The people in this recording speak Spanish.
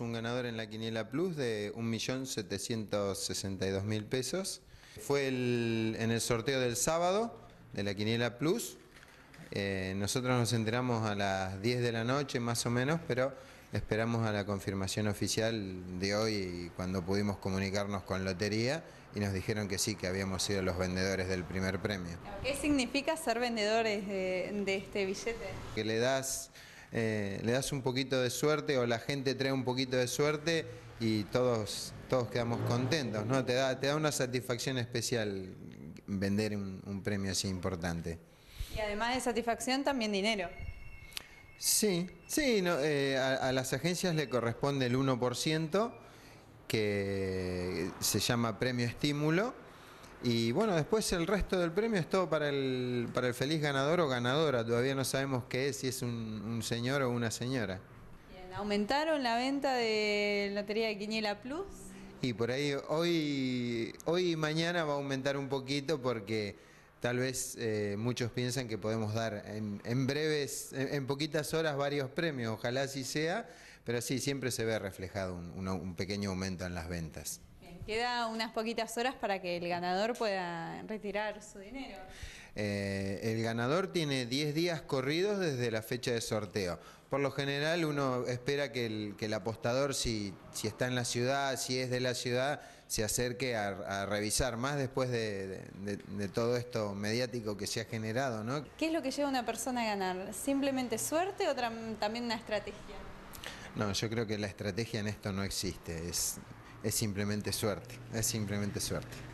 un ganador en la Quiniela Plus de 1.762.000 pesos. Fue el, en el sorteo del sábado de la Quiniela Plus. Eh, nosotros nos enteramos a las 10 de la noche más o menos, pero esperamos a la confirmación oficial de hoy cuando pudimos comunicarnos con Lotería y nos dijeron que sí, que habíamos sido los vendedores del primer premio. ¿Qué significa ser vendedores de, de este billete? Que le das eh, le das un poquito de suerte o la gente trae un poquito de suerte y todos, quedamos contentos, ¿no? Te da, una satisfacción especial vender un, premio así importante. Y además de satisfacción, también dinero. Sí, sí, eh, a, las agencias le corresponde el 1% que se llama premio estímulo y bueno, después el resto del premio es todo para el, para el feliz ganador o ganadora. Todavía no sabemos qué es, si es un, señor o una señora. ¿aumentaron la venta de Lotería de Quiniela Plus? Y por ahí hoy, hoy y mañana va a aumentar un poquito porque tal vez eh, muchos piensan que podemos dar en, en breves, en, poquitas horas varios premios, ojalá así sea, pero sí, siempre se ve reflejado un pequeño aumento en las ventas queda unas poquitas horas para que el ganador pueda retirar su dinero. Eh, el ganador tiene 10 días corridos desde la fecha de sorteo. Por lo general uno espera que el, apostador, si, está en la ciudad, si es de la ciudad, se acerque a, revisar, más después de, todo esto mediático que se ha generado. ¿no? ¿Qué es lo que lleva a una persona a ganar? ¿Simplemente suerte o también una estrategia? No, yo creo que la estrategia en esto no existe es simplemente suerte, es simplemente suerte.